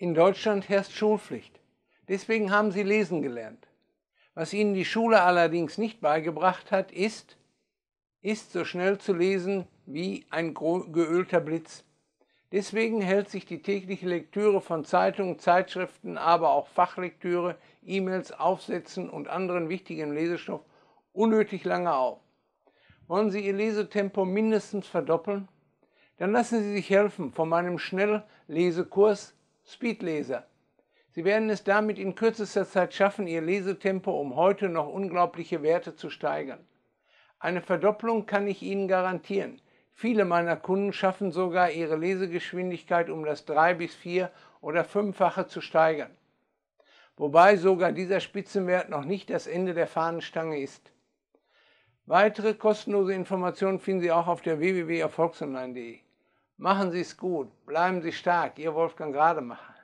In Deutschland herrscht Schulpflicht. Deswegen haben sie lesen gelernt. Was ihnen die Schule allerdings nicht beigebracht hat, ist, ist so schnell zu lesen wie ein geölter Blitz. Deswegen hält sich die tägliche Lektüre von Zeitungen, Zeitschriften, aber auch Fachlektüre, E-Mails, Aufsätzen und anderen wichtigen Lesestoff unnötig lange auf. Wollen Sie Ihr Lesetempo mindestens verdoppeln? Dann lassen Sie sich helfen von meinem Schnelllesekurs Speedleser. Sie werden es damit in kürzester Zeit schaffen, Ihr Lesetempo um heute noch unglaubliche Werte zu steigern. Eine Verdopplung kann ich Ihnen garantieren. Viele meiner Kunden schaffen sogar ihre Lesegeschwindigkeit um das drei bis vier oder fünffache zu steigern. Wobei sogar dieser Spitzenwert noch nicht das Ende der Fahnenstange ist. Weitere kostenlose Informationen finden Sie auch auf der www.erfolgsonline.de. Machen Sie es gut, bleiben Sie stark, Ihr Wolfgang Rademacher.